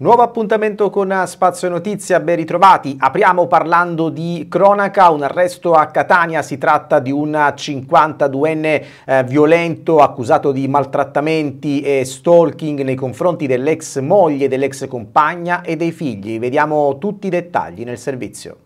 Nuovo appuntamento con Spazio Notizia, ben ritrovati. Apriamo parlando di cronaca, un arresto a Catania, si tratta di un 52enne eh, violento accusato di maltrattamenti e stalking nei confronti dell'ex moglie, dell'ex compagna e dei figli. Vediamo tutti i dettagli nel servizio.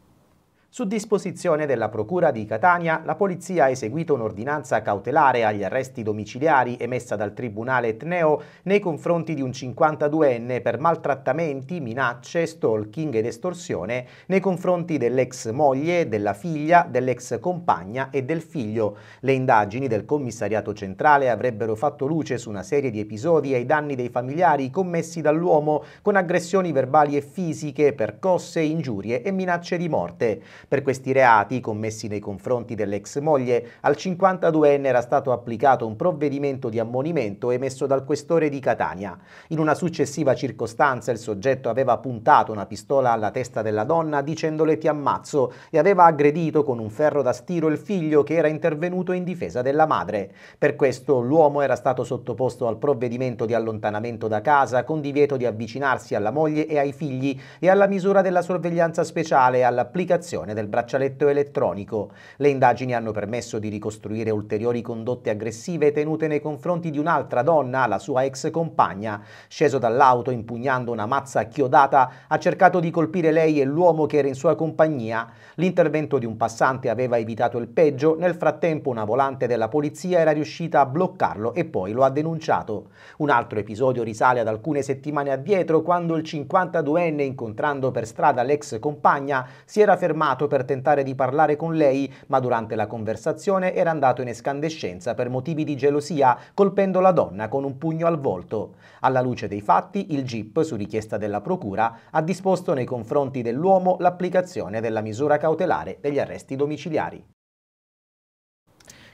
Su disposizione della Procura di Catania, la polizia ha eseguito un'ordinanza cautelare agli arresti domiciliari emessa dal Tribunale Etneo nei confronti di un 52enne per maltrattamenti, minacce, stalking ed estorsione nei confronti dell'ex moglie, della figlia, dell'ex compagna e del figlio. Le indagini del commissariato centrale avrebbero fatto luce su una serie di episodi ai danni dei familiari commessi dall'uomo con aggressioni verbali e fisiche, percosse, ingiurie e minacce di morte. Per questi reati commessi nei confronti dell'ex moglie, al 52enne era stato applicato un provvedimento di ammonimento emesso dal questore di Catania. In una successiva circostanza il soggetto aveva puntato una pistola alla testa della donna dicendole ti ammazzo e aveva aggredito con un ferro da stiro il figlio che era intervenuto in difesa della madre. Per questo l'uomo era stato sottoposto al provvedimento di allontanamento da casa con divieto di avvicinarsi alla moglie e ai figli e alla misura della sorveglianza speciale e all'applicazione l'applicazione del braccialetto elettronico. Le indagini hanno permesso di ricostruire ulteriori condotte aggressive tenute nei confronti di un'altra donna, la sua ex compagna. Sceso dall'auto impugnando una mazza chiodata, ha cercato di colpire lei e l'uomo che era in sua compagnia. L'intervento di un passante aveva evitato il peggio, nel frattempo una volante della polizia era riuscita a bloccarlo e poi lo ha denunciato. Un altro episodio risale ad alcune settimane addietro quando il 52enne incontrando per strada l'ex compagna si era fermato contatto per tentare di parlare con lei, ma durante la conversazione era andato in escandescenza per motivi di gelosia, colpendo la donna con un pugno al volto. Alla luce dei fatti, il GIP, su richiesta della Procura, ha disposto nei confronti dell'uomo l'applicazione della misura cautelare degli arresti domiciliari.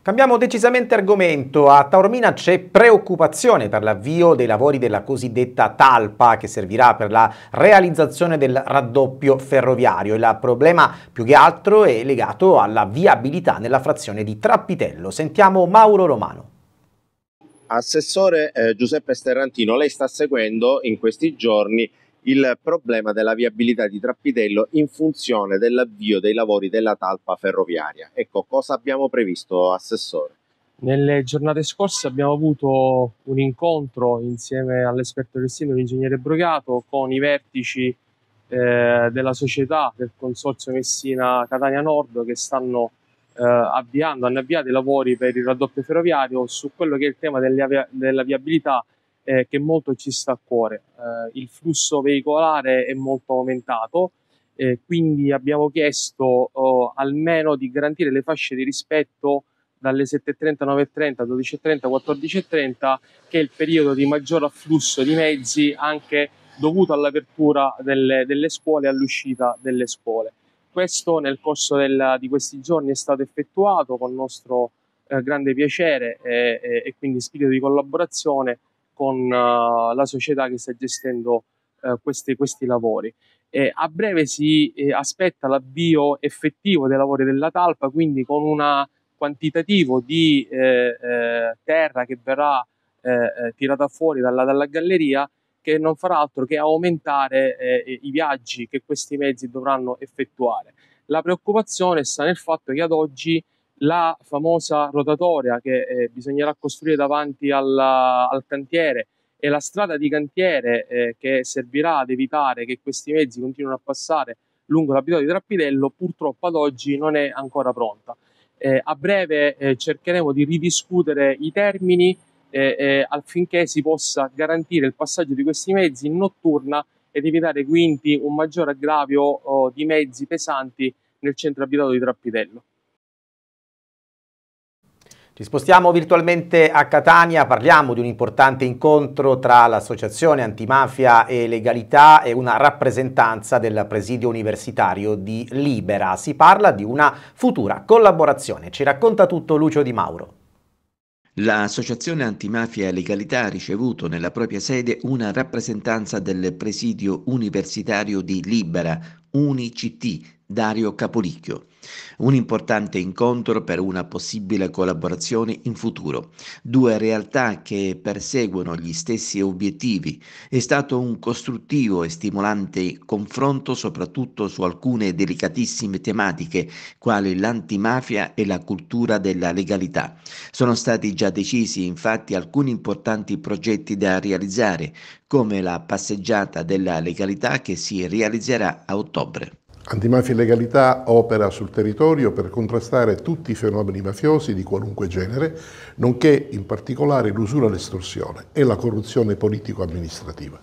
Cambiamo decisamente argomento. A Taormina c'è preoccupazione per l'avvio dei lavori della cosiddetta talpa che servirà per la realizzazione del raddoppio ferroviario. Il problema più che altro è legato alla viabilità nella frazione di Trappitello. Sentiamo Mauro Romano. Assessore eh, Giuseppe Sterrantino, lei sta seguendo in questi giorni il problema della viabilità di Trappitello in funzione dell'avvio dei lavori della talpa ferroviaria. Ecco, cosa abbiamo previsto, Assessore? Nelle giornate scorse abbiamo avuto un incontro insieme all'esperto del sito, l'ingegnere Brogato, con i vertici eh, della società del consorzio Messina Catania Nord che stanno eh, avviando, hanno avviato i lavori per il raddoppio ferroviario su quello che è il tema della viabilità eh, che molto ci sta a cuore. Eh, il flusso veicolare è molto aumentato, eh, quindi abbiamo chiesto oh, almeno di garantire le fasce di rispetto dalle 7.30, 9.30, 12.30, 14.30, che è il periodo di maggior afflusso di mezzi anche dovuto all'apertura delle, delle scuole e all'uscita delle scuole. Questo nel corso del, di questi giorni è stato effettuato con nostro eh, grande piacere e, eh, e, eh, e, quindi spirito di collaborazione con uh, la società che sta gestendo uh, eh, questi, questi, lavori. Eh, a breve si eh, aspetta l'avvio effettivo dei lavori della talpa, quindi con un quantitativo di eh, eh, terra che verrà tirata fuori dalla, dalla, galleria che non farà altro che aumentare i viaggi che questi mezzi dovranno effettuare. La preoccupazione sta nel fatto che ad oggi la famosa rotatoria che eh, bisognerà costruire davanti alla, al cantiere e la strada di cantiere eh, che servirà ad evitare che questi mezzi continuino a passare lungo l'abitato di Trappidello purtroppo ad oggi non è ancora pronta. Eh, a breve eh, cercheremo di ridiscutere i termini eh, eh, affinché si possa garantire il passaggio di questi mezzi in notturna ed evitare quindi un maggior aggravio oh, di mezzi pesanti nel centro abitato di Trappidello. Ci spostiamo virtualmente a Catania, parliamo di un importante incontro tra l'Associazione Antimafia e Legalità e una rappresentanza del presidio universitario di Libera. Si parla di una futura collaborazione. Ci racconta tutto Lucio Di Mauro. L'Associazione Antimafia e Legalità ha ricevuto nella propria sede una rappresentanza del presidio universitario di Libera, UNICT Dario Capolicchio. Un importante incontro per una possibile collaborazione in futuro. Due realtà che perseguono gli stessi obiettivi. È stato un costruttivo e stimolante confronto soprattutto su alcune delicatissime tematiche, quali l'antimafia e la cultura della legalità. Sono stati già decisi infatti alcuni importanti progetti da realizzare, come la passeggiata della legalità che si realizzerà a ottobre. Antimafia e Legalità opera sul territorio per contrastare tutti i fenomeni mafiosi di qualunque genere, nonché in particolare l'usura e l'estorsione e la corruzione politico-amministrativa.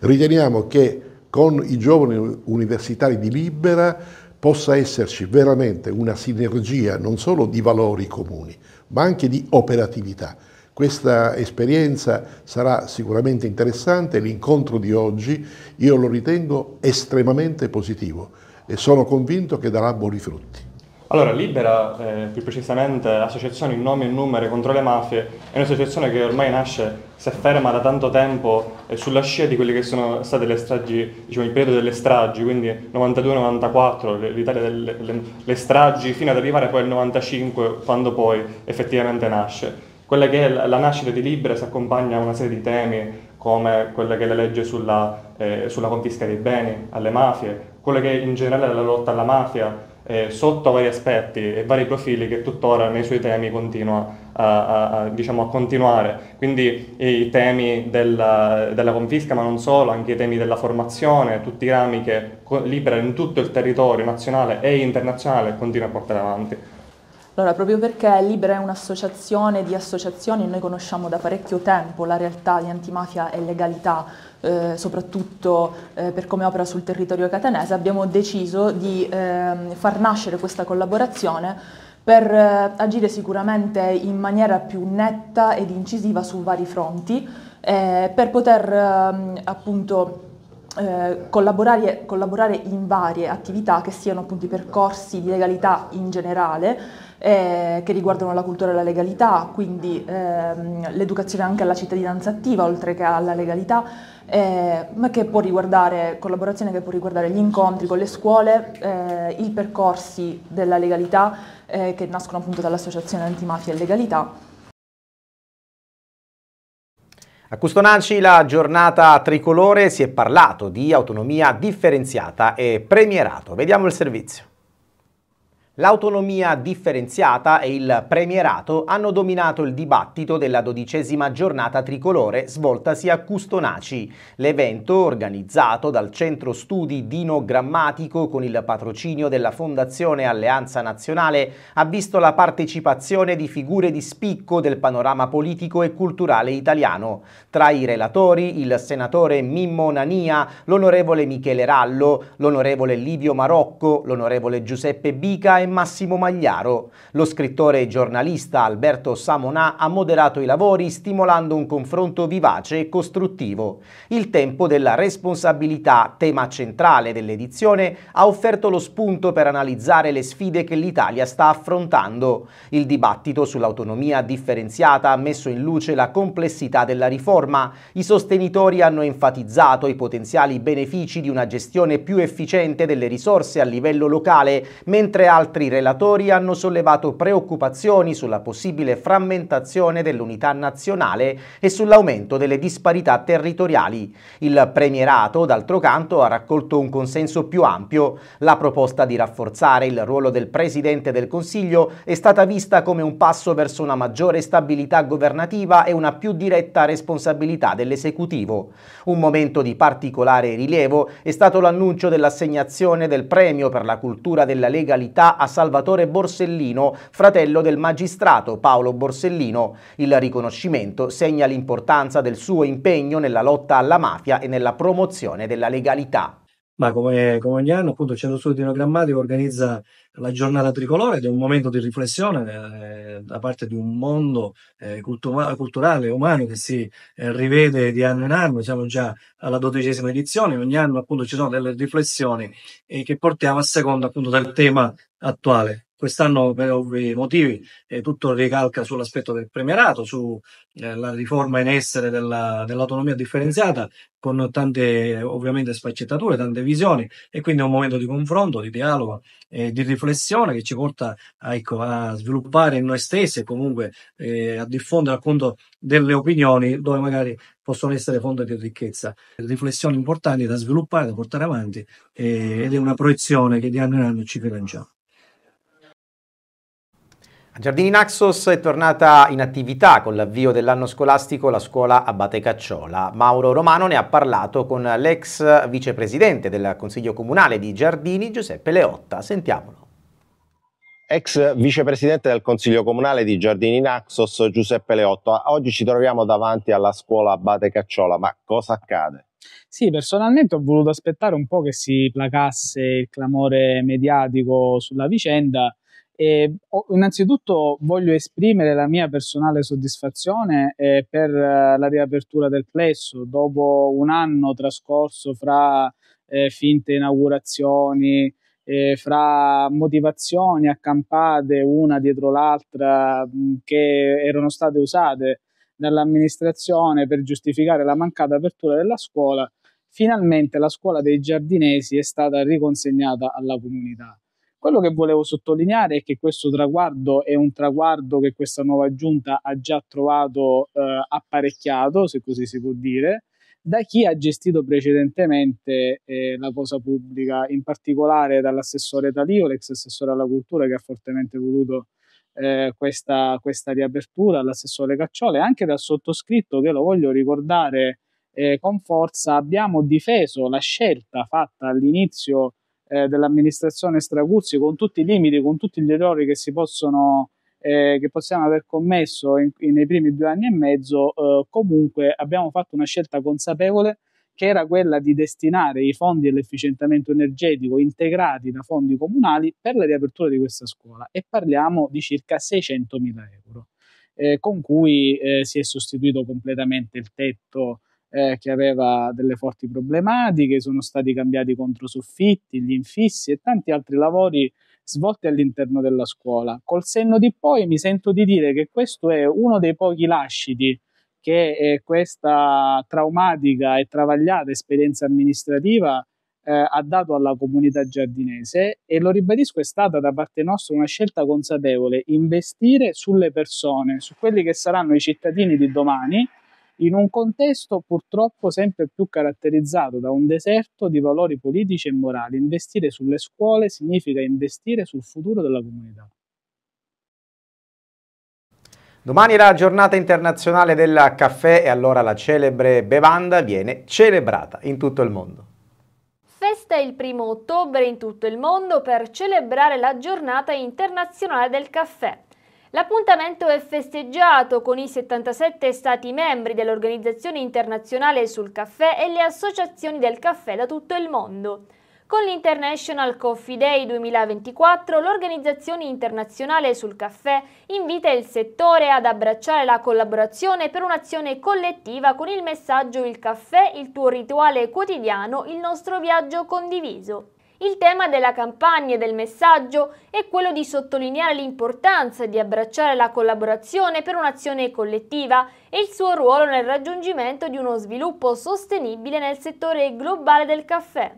Riteniamo che con i giovani universitari di Libera possa esserci veramente una sinergia non solo di valori comuni, ma anche di operatività questa esperienza sarà sicuramente interessante, l'incontro di oggi io lo ritengo estremamente positivo e sono convinto che darà buoni frutti. Allora, Libera, eh, più precisamente Associazione in nome e numero contro le mafie, è un'associazione che ormai nasce, si afferma da tanto tempo eh, sulla scia di quelle che sono state le stragi, diciamo il periodo delle stragi, quindi 92-94, l'Italia delle le, le stragi, fino ad arrivare poi al 95, quando poi effettivamente nasce quella che è la nascita di Libera si accompagna a una serie di temi come quella che è la legge sulla, eh, sulla confisca dei beni alle mafie, quella che è in generale la lotta alla mafia, eh, sotto vari aspetti e vari profili che tuttora nei suoi temi continua a, a, a, diciamo, a continuare. Quindi i temi della, della, confisca, ma non solo, anche i temi della formazione, tutti i rami che co- libera in tutto il territorio nazionale e internazionale continua a portare avanti. Allora, proprio perché Libera è un'associazione di associazioni, noi conosciamo da parecchio tempo la realtà di antimafia e legalità, eh, soprattutto eh, per come opera sul territorio catanese, abbiamo deciso di eh, far nascere questa collaborazione per eh, agire sicuramente in maniera più netta ed incisiva su vari fronti, eh, per poter ehm, appunto eh, collaborare, collaborare, in varie attività che siano appunto i percorsi di legalità in generale eh, che riguardano la cultura e la legalità, quindi ehm, l'educazione anche alla cittadinanza attiva oltre che alla legalità, eh, ma che può riguardare collaborazione che può riguardare gli incontri con le scuole, eh, i percorsi della legalità eh, che nascono appunto dall'Associazione Antimafia e Legalità. A Custonaci la giornata tricolore si è parlato di autonomia differenziata e premierato. Vediamo il servizio. L'autonomia differenziata e il premierato hanno dominato il dibattito della dodicesima giornata tricolore svoltasi a Custonaci. L'evento, organizzato dal Centro Studi Dino Grammatico con il patrocinio della Fondazione Alleanza Nazionale, ha visto la partecipazione di figure di spicco del panorama politico e culturale italiano. Tra i relatori il senatore Mimmo Nania, l'onorevole Michele Rallo, l'onorevole Livio Marocco, l'onorevole Giuseppe Bica e Massimo Magliaro. Lo scrittore e giornalista Alberto Samonà ha moderato i lavori stimolando un confronto vivace e costruttivo. Il tempo della responsabilità, tema centrale dell'edizione, ha offerto lo spunto per analizzare le sfide che l'Italia sta affrontando. Il dibattito sull'autonomia differenziata ha messo in luce la complessità della riforma. I sostenitori hanno enfatizzato i potenziali benefici di una gestione più efficiente delle risorse a livello locale, mentre altri altri relatori hanno sollevato preoccupazioni sulla possibile frammentazione dell'unità nazionale e sull'aumento delle disparità territoriali. Il premierato, d'altro canto, ha raccolto un consenso più ampio. La proposta di rafforzare il ruolo del Presidente del Consiglio è stata vista come un passo verso una maggiore stabilità governativa e una più diretta responsabilità dell'esecutivo. Un momento di particolare rilievo è stato l'annuncio dell'assegnazione del premio per la cultura della legalità a Salvatore Borsellino, fratello del magistrato Paolo Borsellino. Il riconoscimento segna l'importanza del suo impegno nella lotta alla mafia e nella promozione della legalità ma come, come, ogni anno appunto il Centro Studi Grammatico organizza la giornata tricolore ed è un momento di riflessione eh, da parte di un mondo eh, cultu- culturale, umano che si eh, rivede di anno in anno, siamo già alla dodicesima edizione, ogni anno appunto ci sono delle riflessioni eh, che portiamo a seconda appunto del tema attuale. Quest'anno, per ovvi motivi, eh, tutto ricalca sull'aspetto del premierato, sulla eh, riforma in essere della, dell'autonomia differenziata, con tante ovviamente sfaccettature, tante visioni, e quindi è un momento di confronto, di dialogo, eh, di riflessione che ci porta a, ecco, a sviluppare in noi stessi e comunque eh, a diffondere appunto delle opinioni dove magari possono essere fonte di ricchezza. Riflessioni importanti da sviluppare, da portare avanti, eh, ed è una proiezione che di anno in anno ci rilanciamo. Giardini Naxos è tornata in attività con l'avvio dell'anno scolastico la scuola Abate Cacciola. Mauro Romano ne ha parlato con l'ex vicepresidente del Consiglio Comunale di Giardini, Giuseppe Leotta. Sentiamolo. Ex vicepresidente del Consiglio Comunale di Giardini Naxos, Giuseppe Leotta. Oggi ci troviamo davanti alla scuola Abate Cacciola, ma cosa accade? Sì, personalmente ho voluto aspettare un po' che si placasse il clamore mediatico sulla vicenda e innanzitutto voglio esprimere la mia personale soddisfazione eh, per eh, la riapertura del plesso dopo un anno trascorso fra eh, finte inaugurazioni, eh, fra motivazioni accampate una dietro l'altra mh, mm, che erano state usate dall'amministrazione per giustificare la mancata apertura della scuola, finalmente la scuola dei giardinesi è stata riconsegnata alla comunità quello che volevo sottolineare è che questo traguardo è un traguardo che questa nuova giunta ha già trovato eh, apparecchiato, se così si può dire, da chi ha gestito precedentemente eh, la cosa pubblica, in particolare dall'assessore Talio, l'ex assessore alla cultura che ha fortemente voluto eh, questa, questa, riapertura, all'assessore e anche dal sottoscritto che lo voglio ricordare eh, con forza, abbiamo difeso la scelta fatta all'inizio eh, dell'amministrazione Straguzzi, con tutti i limiti, con tutti gli errori che si possono eh, che possiamo aver commesso in, in, nei primi due anni e mezzo, eh, comunque abbiamo fatto una scelta consapevole che era quella di destinare i fondi all'efficientamento energetico integrati da fondi comunali per la riapertura di questa scuola e parliamo di circa 600 mila euro, eh, con cui eh, si è sostituito completamente il tetto eh, che aveva delle forti problematiche, sono stati cambiati i controsoffitti, gli infissi e tanti altri lavori svolti all'interno della scuola. Col senno di poi mi sento di dire che questo è uno dei pochi lasciti che eh, questa traumatica e travagliata esperienza amministrativa eh, ha dato alla comunità giardinese e lo ribadisco è stata da parte nostra una scelta consapevole investire sulle persone, su quelli che saranno i cittadini di domani in un contesto purtroppo sempre più caratterizzato da un deserto di valori politici e morali. Investire sulle scuole significa investire sul futuro della comunità. Domani è la giornata internazionale del caffè e allora la celebre bevanda viene celebrata in tutto il mondo. Festa il primo ottobre in tutto il mondo per celebrare la giornata internazionale del caffè. L'appuntamento è festeggiato con i 77 stati membri dell'Organizzazione Internazionale sul Caffè e le associazioni del caffè da tutto il mondo. Con l'International Coffee Day 2024, l'Organizzazione Internazionale sul Caffè invita il settore ad abbracciare la collaborazione per un'azione collettiva con il messaggio Il caffè, il tuo rituale quotidiano, il nostro viaggio condiviso. Il tema della campagna e del messaggio è quello di sottolineare l'importanza di abbracciare la collaborazione per un'azione collettiva e il suo ruolo nel raggiungimento di uno sviluppo sostenibile nel settore globale del caffè.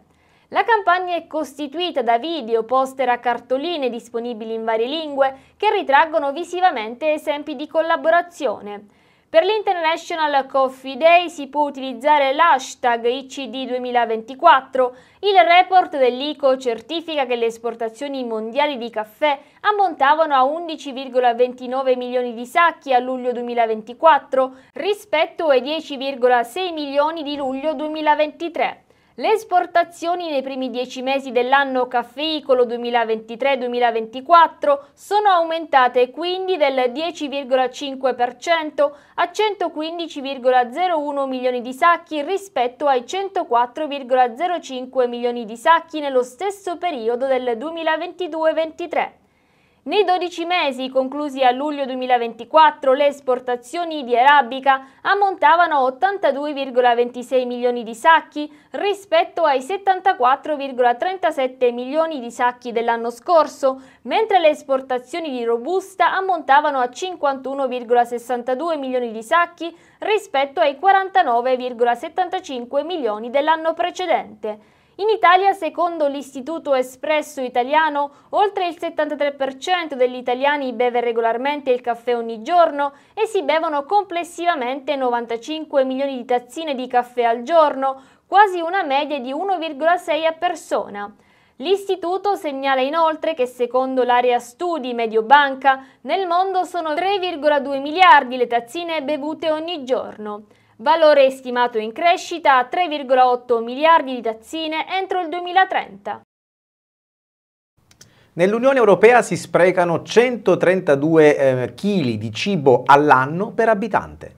La campagna è costituita da video, poster a cartoline disponibili in varie lingue che ritraggono visivamente esempi di collaborazione. Per l'International Coffee Day si può utilizzare l'hashtag ICD 2024. Il report dell'ICO certifica che le esportazioni mondiali di caffè ammontavano a 11,29 milioni di sacchi a luglio 2024 rispetto ai 10,6 milioni di luglio 2023. Le esportazioni nei primi dieci mesi dell'anno caffeicolo 2023-2024 sono aumentate quindi del 10,5% a 115,01 milioni di sacchi rispetto ai 104,05 milioni di sacchi nello stesso periodo del 2022-23. Nei 12 mesi conclusi a luglio 2024 le esportazioni di arabica ammontavano a 82,26 milioni di sacchi rispetto ai 74,37 milioni di sacchi dell'anno scorso, mentre le esportazioni di robusta ammontavano a 51,62 milioni di sacchi rispetto ai 49,75 milioni dell'anno precedente. In Italia, secondo l'Istituto Espresso Italiano, oltre il 73% degli italiani beve regolarmente il caffè ogni giorno e si bevono complessivamente 95 milioni di tazzine di caffè al giorno, quasi una media di 1,6 a persona. L'istituto segnala inoltre che secondo l'area studi Mediobanca nel mondo sono 3,2 miliardi le tazzine bevute ogni giorno valore stimato in crescita a 3,8 miliardi di tazzine entro il 2030. Nell'Unione Europea si sprecano 132 kg eh, di cibo all'anno per abitante.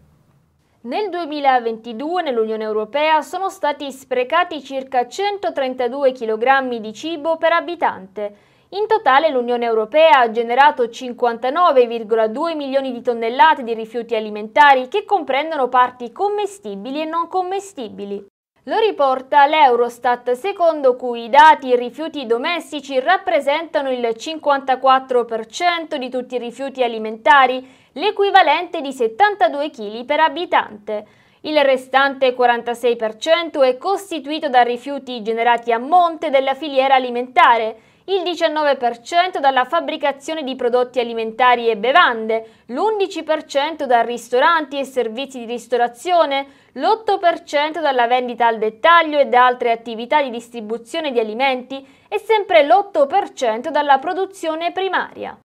Nel 2022 nell'Unione Europea sono stati sprecati circa 132 kg di cibo per abitante, in totale l'Unione Europea ha generato 59,2 milioni di tonnellate di rifiuti alimentari che comprendono parti commestibili e non commestibili. Lo riporta l'Eurostat, secondo cui i dati rifiuti domestici rappresentano il 54% di tutti i rifiuti alimentari, l'equivalente di 72 kg per abitante. Il restante 46% è costituito da rifiuti generati a monte della filiera alimentare, il 19% dalla fabbricazione di prodotti alimentari e bevande, l'11% da ristoranti e servizi di ristorazione, l'8% dalla vendita al dettaglio e da altre attività di distribuzione di alimenti e sempre l'8% dalla produzione primaria.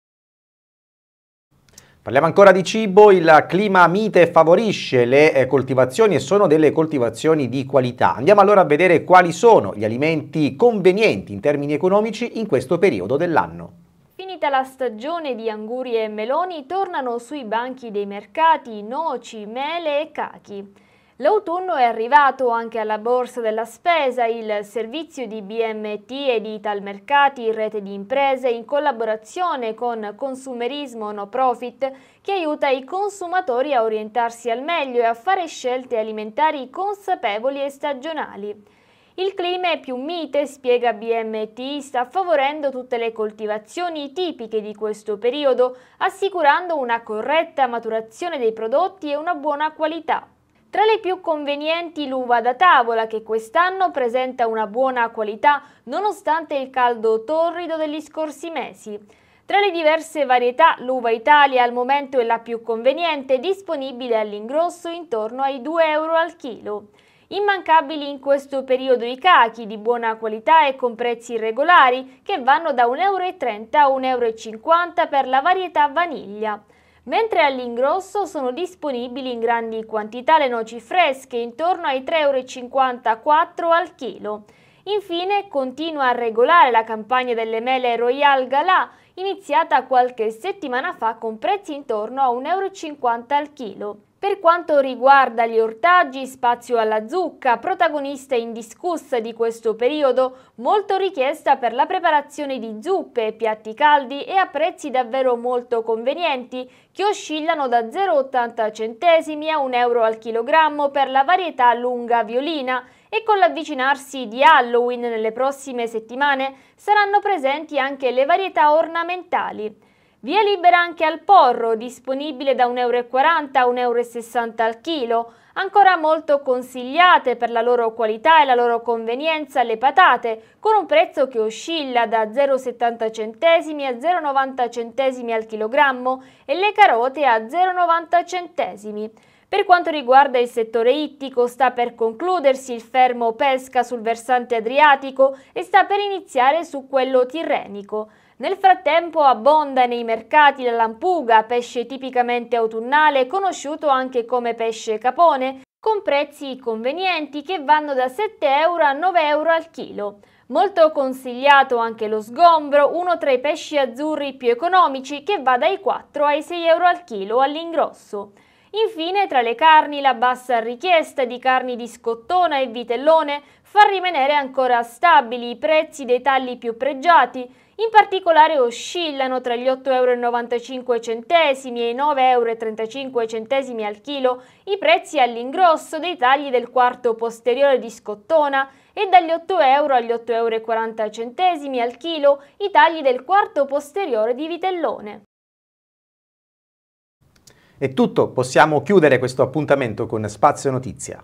Parliamo ancora di cibo, il clima mite favorisce le eh, coltivazioni e sono delle coltivazioni di qualità. Andiamo allora a vedere quali sono gli alimenti convenienti in termini economici in questo periodo dell'anno. Finita la stagione di angurie e meloni, tornano sui banchi dei mercati noci, mele e cachi. L'autunno è arrivato anche alla borsa della spesa il servizio di BMT e di Italmercati, rete di imprese, in collaborazione con Consumerismo No Profit, che aiuta i consumatori a orientarsi al meglio e a fare scelte alimentari consapevoli e stagionali. Il clima è più mite, spiega BMT, sta favorendo tutte le coltivazioni tipiche di questo periodo, assicurando una corretta maturazione dei prodotti e una buona qualità. Tra le più convenienti l'uva da tavola che quest'anno presenta una buona qualità nonostante il caldo torrido degli scorsi mesi. Tra le diverse varietà l'uva Italia al momento è la più conveniente disponibile all'ingrosso intorno ai 2 euro al chilo. Immancabili in questo periodo i cachi di buona qualità e con prezzi regolari che vanno da 1,30 a 1,50 euro per la varietà vaniglia. Mentre all'ingrosso sono disponibili in grandi quantità le noci fresche, intorno ai 3,54 euro al chilo. Infine continua a regolare la campagna delle mele Royal Galà, iniziata qualche settimana fa con prezzi intorno a 1,50 euro al chilo. Per quanto riguarda gli ortaggi, spazio alla zucca, protagonista indiscussa di questo periodo, molto richiesta per la preparazione di zuppe, piatti caldi e a prezzi davvero molto convenienti, che oscillano da 0,80 centesimi a 1 euro al chilogrammo per la varietà lunga violina e con l'avvicinarsi di Halloween nelle prossime settimane saranno presenti anche le varietà ornamentali. Via libera anche al porro, disponibile da 1,40 a 1,60 al chilo, ancora molto consigliate per la loro qualità e la loro convenienza le patate, con un prezzo che oscilla da 0,70 centesimi a 0,90 centesimi al chilogrammo e le carote a 0,90 centesimi. Per quanto riguarda il settore ittico sta per concludersi il fermo pesca sul versante adriatico e sta per iniziare su quello tirrenico. Nel frattempo abbonda nei mercati la lampuga, pesce tipicamente autunnale conosciuto anche come pesce capone, con prezzi convenienti che vanno da 7 euro a 9 euro al chilo. Molto consigliato anche lo sgombro, uno tra i pesci azzurri più economici che va dai 4 ai 6 euro al chilo all'ingrosso. Infine tra le carni la bassa richiesta di carni di scottona e vitellone fa rimanere ancora stabili i prezzi dei tagli più pregiati in particolare oscillano tra gli 8,95 euro e i 9,35 euro al chilo i prezzi all'ingrosso dei tagli del quarto posteriore di scottona e dagli 8 euro agli 8,40 euro al chilo i tagli del quarto posteriore di vitellone. È tutto, possiamo chiudere questo appuntamento con Spazio Notizia.